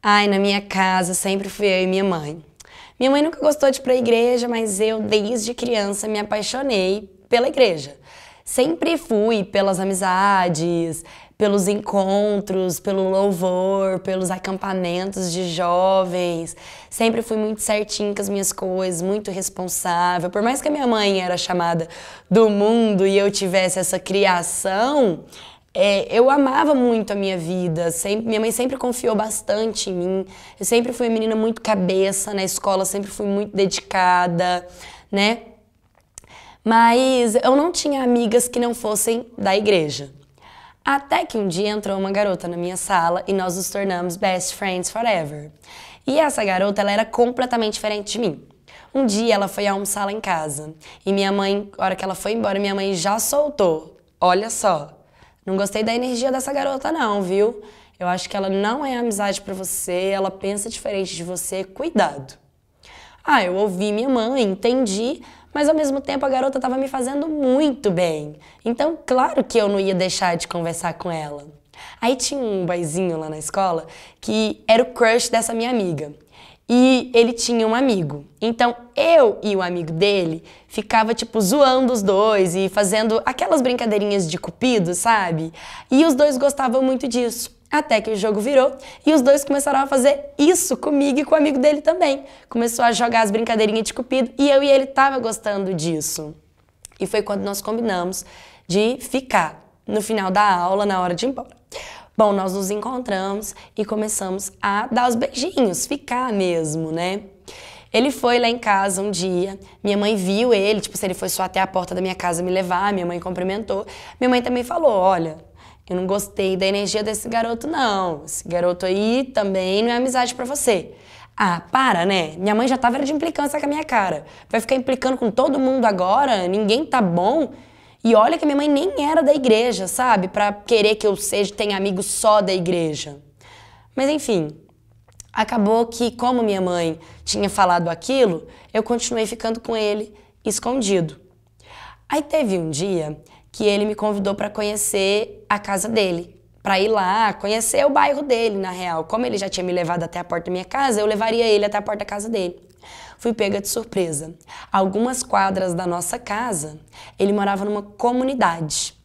Ai, na minha casa sempre fui eu e minha mãe. Minha mãe nunca gostou de ir para a igreja, mas eu, desde criança, me apaixonei pela igreja. Sempre fui pelas amizades, pelos encontros, pelo louvor, pelos acampamentos de jovens. Sempre fui muito certinha com as minhas coisas, muito responsável. Por mais que a minha mãe era chamada do mundo e eu tivesse essa criação, é, eu amava muito a minha vida, sempre, minha mãe sempre confiou bastante em mim. Eu sempre fui uma menina muito cabeça na escola, sempre fui muito dedicada, né? Mas eu não tinha amigas que não fossem da igreja. Até que um dia entrou uma garota na minha sala e nós nos tornamos best friends forever. E essa garota, ela era completamente diferente de mim. Um dia ela foi almoçar lá em casa e minha mãe, na hora que ela foi embora, minha mãe já soltou. Olha só, não gostei da energia dessa garota, não, viu? Eu acho que ela não é amizade para você, ela pensa diferente de você, cuidado. Ah, eu ouvi minha mãe, entendi, mas ao mesmo tempo a garota estava me fazendo muito bem. Então, claro que eu não ia deixar de conversar com ela. Aí tinha um boizinho lá na escola que era o crush dessa minha amiga e ele tinha um amigo. Então eu e o amigo dele ficava tipo zoando os dois e fazendo aquelas brincadeirinhas de cupido, sabe? E os dois gostavam muito disso. Até que o jogo virou e os dois começaram a fazer isso comigo e com o amigo dele também. Começou a jogar as brincadeirinhas de cupido e eu e ele tava gostando disso. E foi quando nós combinamos de ficar no final da aula, na hora de ir embora. Bom, nós nos encontramos e começamos a dar os beijinhos, ficar mesmo, né? Ele foi lá em casa um dia, minha mãe viu ele, tipo, se ele foi só até a porta da minha casa me levar, minha mãe cumprimentou. Minha mãe também falou: olha, eu não gostei da energia desse garoto, não. Esse garoto aí também não é amizade para você. Ah, para, né? Minha mãe já tava de implicância com a minha cara. Vai ficar implicando com todo mundo agora? Ninguém tá bom? E olha que minha mãe nem era da igreja, sabe? Para querer que eu seja tenha amigos só da igreja. Mas enfim, acabou que como minha mãe tinha falado aquilo, eu continuei ficando com ele escondido. Aí teve um dia que ele me convidou para conhecer a casa dele, para ir lá conhecer o bairro dele, na real. Como ele já tinha me levado até a porta da minha casa, eu levaria ele até a porta da casa dele fui pega de surpresa. algumas quadras da nossa casa, ele morava numa comunidade.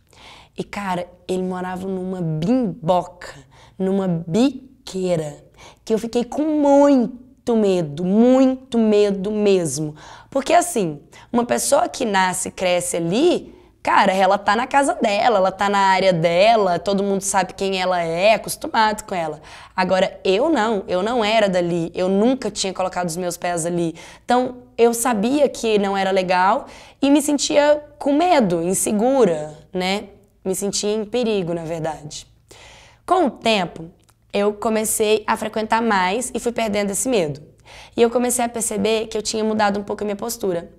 E cara, ele morava numa bimboca, numa biqueira, que eu fiquei com muito medo, muito medo mesmo. Porque assim, uma pessoa que nasce, cresce ali, Cara, ela tá na casa dela, ela tá na área dela, todo mundo sabe quem ela é, é, acostumado com ela. Agora, eu não, eu não era dali, eu nunca tinha colocado os meus pés ali. Então, eu sabia que não era legal e me sentia com medo, insegura, né? Me sentia em perigo, na verdade. Com o tempo, eu comecei a frequentar mais e fui perdendo esse medo. E eu comecei a perceber que eu tinha mudado um pouco a minha postura.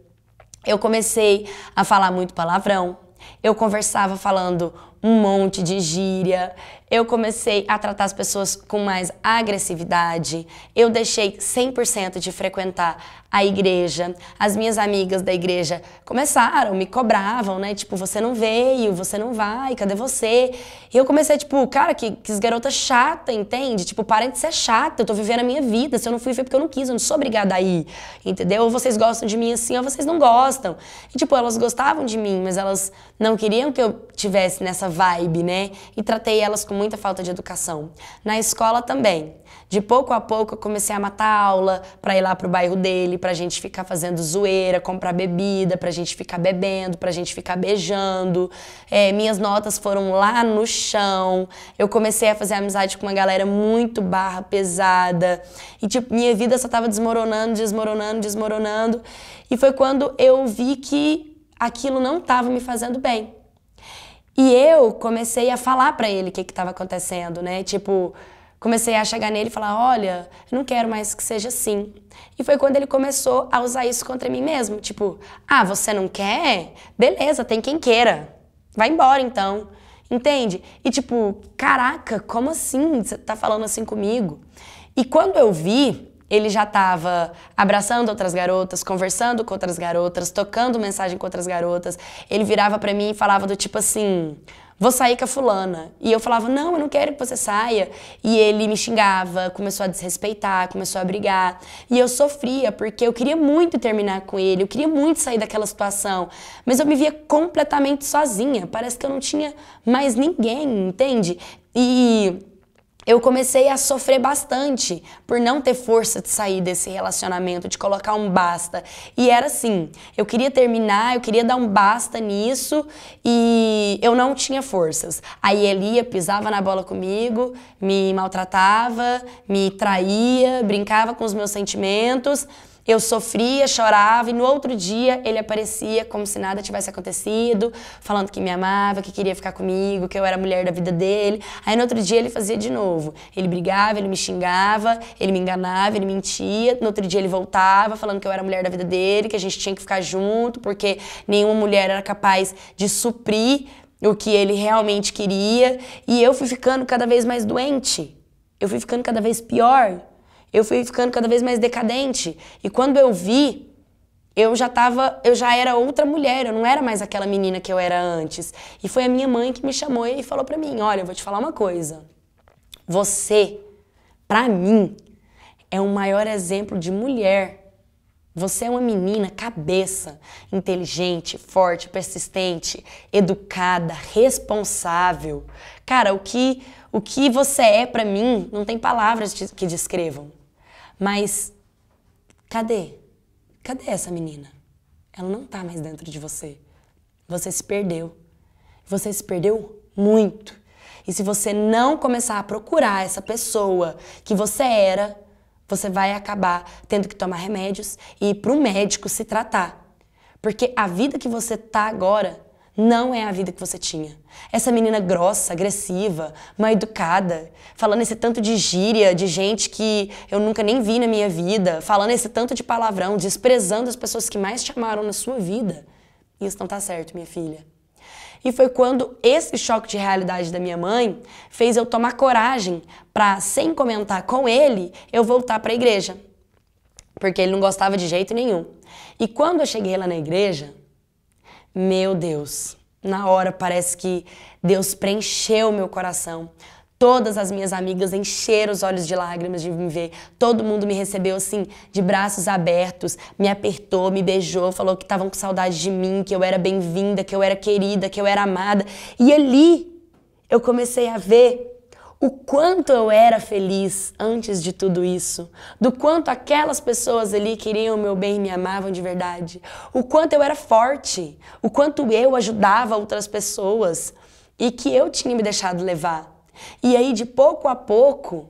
Eu comecei a falar muito palavrão. Eu conversava falando um monte de gíria, eu comecei a tratar as pessoas com mais agressividade, eu deixei 100% de frequentar a igreja. As minhas amigas da igreja começaram, me cobravam, né? Tipo, você não veio, você não vai, cadê você? E eu comecei, tipo, cara, que, que garota é chata, entende? Tipo, parem de ser é chata, eu tô vivendo a minha vida. Se eu não fui, foi porque eu não quis, eu não sou obrigada a ir, entendeu? Ou vocês gostam de mim assim, ou vocês não gostam. E, tipo, elas gostavam de mim, mas elas não queriam que eu tivesse nessa vibe, né? E tratei elas com muita falta de educação. Na escola também. De pouco a pouco eu comecei a matar aula para ir lá pro bairro dele, pra gente ficar fazendo zoeira, comprar bebida, pra gente ficar bebendo, pra gente ficar beijando. É, minhas notas foram lá no chão. Eu comecei a fazer amizade com uma galera muito barra pesada. E tipo, minha vida só tava desmoronando, desmoronando, desmoronando. E foi quando eu vi que aquilo não estava me fazendo bem. E eu comecei a falar para ele o que estava acontecendo, né? Tipo, comecei a chegar nele e falar: olha, eu não quero mais que seja assim. E foi quando ele começou a usar isso contra mim mesmo. Tipo, ah, você não quer? Beleza, tem quem queira. Vai embora então. Entende? E tipo, caraca, como assim? Você tá falando assim comigo? E quando eu vi, ele já estava abraçando outras garotas, conversando com outras garotas, tocando mensagem com outras garotas. Ele virava para mim e falava do tipo assim: "Vou sair com a fulana". E eu falava: "Não, eu não quero que você saia". E ele me xingava, começou a desrespeitar, começou a brigar. E eu sofria porque eu queria muito terminar com ele, eu queria muito sair daquela situação, mas eu me via completamente sozinha. Parece que eu não tinha mais ninguém, entende? E eu comecei a sofrer bastante por não ter força de sair desse relacionamento, de colocar um basta. E era assim, eu queria terminar, eu queria dar um basta nisso e eu não tinha forças. Aí Elia pisava na bola comigo, me maltratava, me traía, brincava com os meus sentimentos. Eu sofria, chorava e no outro dia ele aparecia como se nada tivesse acontecido, falando que me amava, que queria ficar comigo, que eu era a mulher da vida dele. Aí no outro dia ele fazia de novo. Ele brigava, ele me xingava, ele me enganava, ele mentia. No outro dia ele voltava falando que eu era a mulher da vida dele, que a gente tinha que ficar junto, porque nenhuma mulher era capaz de suprir o que ele realmente queria. E eu fui ficando cada vez mais doente. Eu fui ficando cada vez pior eu fui ficando cada vez mais decadente. E quando eu vi, eu já tava, eu já era outra mulher, eu não era mais aquela menina que eu era antes. E foi a minha mãe que me chamou e falou para mim: "Olha, eu vou te falar uma coisa. Você, para mim, é o maior exemplo de mulher. Você é uma menina cabeça, inteligente, forte, persistente, educada, responsável. Cara, o que o que você é para mim não tem palavras que descrevam. Mas cadê? Cadê essa menina? Ela não tá mais dentro de você. Você se perdeu. Você se perdeu muito. E se você não começar a procurar essa pessoa que você era, você vai acabar tendo que tomar remédios e ir para o médico se tratar. Porque a vida que você tá agora não é a vida que você tinha. Essa menina grossa, agressiva, mal educada, falando esse tanto de gíria, de gente que eu nunca nem vi na minha vida, falando esse tanto de palavrão, desprezando as pessoas que mais te amaram na sua vida. Isso não tá certo, minha filha. E foi quando esse choque de realidade da minha mãe fez eu tomar coragem para, sem comentar com ele, eu voltar para a igreja. Porque ele não gostava de jeito nenhum. E quando eu cheguei lá na igreja, meu Deus, na hora parece que Deus preencheu meu coração. Todas as minhas amigas encheram os olhos de lágrimas de me ver. Todo mundo me recebeu assim, de braços abertos, me apertou, me beijou, falou que estavam com saudade de mim, que eu era bem-vinda, que eu era querida, que eu era amada. E ali eu comecei a ver o quanto eu era feliz antes de tudo isso, do quanto aquelas pessoas ali queriam o meu bem e me amavam de verdade, o quanto eu era forte, o quanto eu ajudava outras pessoas e que eu tinha me deixado levar. E aí, de pouco a pouco,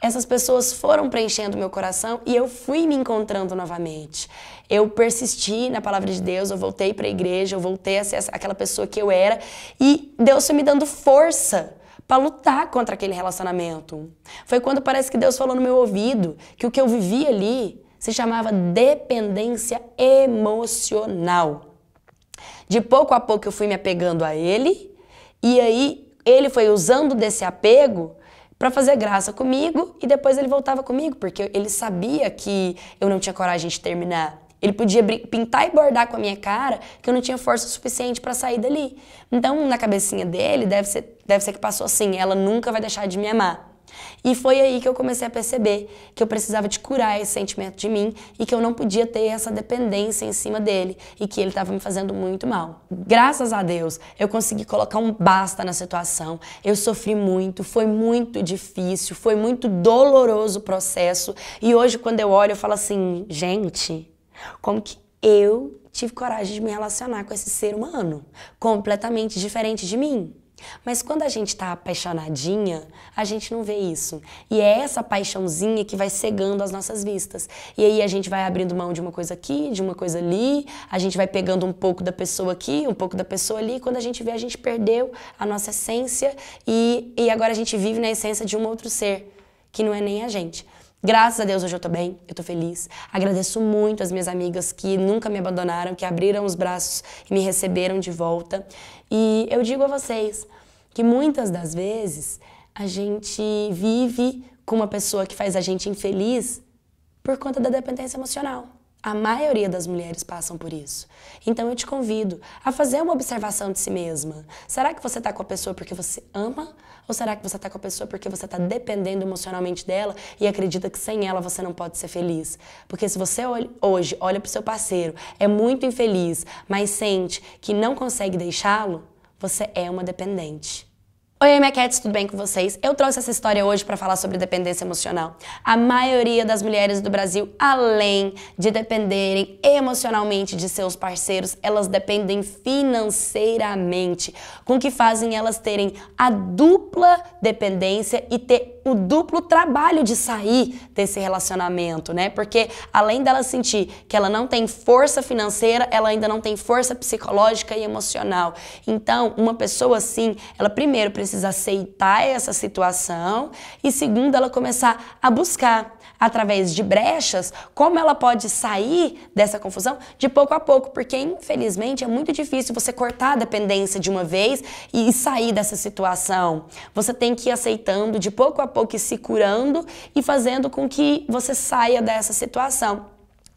essas pessoas foram preenchendo meu coração e eu fui me encontrando novamente. Eu persisti na palavra de Deus, eu voltei para a igreja, eu voltei a ser aquela pessoa que eu era e Deus foi me dando força para lutar contra aquele relacionamento. Foi quando parece que Deus falou no meu ouvido que o que eu vivia ali se chamava dependência emocional. De pouco a pouco eu fui me apegando a ele e aí ele foi usando desse apego para fazer graça comigo e depois ele voltava comigo porque ele sabia que eu não tinha coragem de terminar. Ele podia pintar e bordar com a minha cara que eu não tinha força suficiente para sair dali. Então, na cabecinha dele, deve ser, deve ser que passou assim: ela nunca vai deixar de me amar. E foi aí que eu comecei a perceber que eu precisava de curar esse sentimento de mim e que eu não podia ter essa dependência em cima dele e que ele estava me fazendo muito mal. Graças a Deus, eu consegui colocar um basta na situação. Eu sofri muito, foi muito difícil, foi muito doloroso o processo e hoje quando eu olho eu falo assim, gente, como que eu tive coragem de me relacionar com esse ser humano, completamente diferente de mim. Mas quando a gente está apaixonadinha, a gente não vê isso. E é essa paixãozinha que vai cegando as nossas vistas. E aí a gente vai abrindo mão de uma coisa aqui, de uma coisa ali, a gente vai pegando um pouco da pessoa aqui, um pouco da pessoa ali. E quando a gente vê, a gente perdeu a nossa essência e, e agora a gente vive na essência de um outro ser, que não é nem a gente. Graças a Deus hoje eu tô bem, eu tô feliz. Agradeço muito as minhas amigas que nunca me abandonaram, que abriram os braços e me receberam de volta. E eu digo a vocês que muitas das vezes a gente vive com uma pessoa que faz a gente infeliz por conta da dependência emocional. A maioria das mulheres passam por isso. Então eu te convido a fazer uma observação de si mesma. Será que você está com a pessoa porque você ama ou será que você está com a pessoa porque você está dependendo emocionalmente dela e acredita que sem ela você não pode ser feliz? Porque se você hoje olha para o seu parceiro, é muito infeliz, mas sente que não consegue deixá-lo, você é uma dependente. Oi, Maquettes, tudo bem com vocês? Eu trouxe essa história hoje para falar sobre dependência emocional. A maioria das mulheres do Brasil, além de dependerem emocionalmente de seus parceiros, elas dependem financeiramente, com o que fazem elas terem a dupla dependência e ter o duplo trabalho de sair desse relacionamento, né? Porque além dela sentir que ela não tem força financeira, ela ainda não tem força psicológica e emocional. Então, uma pessoa assim, ela primeiro precisa aceitar essa situação e segundo ela começar a buscar através de brechas como ela pode sair dessa confusão de pouco a pouco, porque infelizmente é muito difícil você cortar a dependência de uma vez e sair dessa situação. Você tem que ir aceitando de pouco a pouco se curando e fazendo com que você saia dessa situação.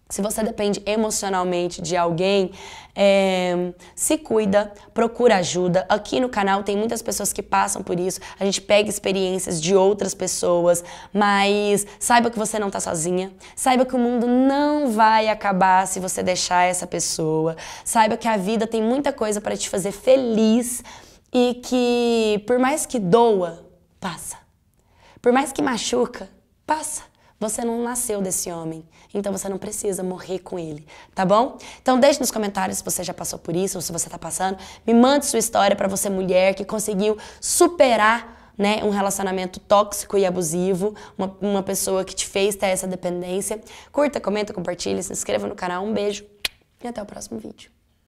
Se você depende emocionalmente de alguém, é, se cuida, procura ajuda. Aqui no canal tem muitas pessoas que passam por isso. A gente pega experiências de outras pessoas, mas saiba que você não está sozinha. Saiba que o mundo não vai acabar se você deixar essa pessoa. Saiba que a vida tem muita coisa para te fazer feliz e que, por mais que doa, passa. Por mais que machuca, passa. Você não nasceu desse homem, então você não precisa morrer com ele, tá bom? Então deixe nos comentários se você já passou por isso ou se você tá passando. Me mande sua história para você mulher que conseguiu superar né, um relacionamento tóxico e abusivo, uma, uma pessoa que te fez ter essa dependência. Curta, comenta, compartilha, se inscreva no canal. Um beijo e até o próximo vídeo.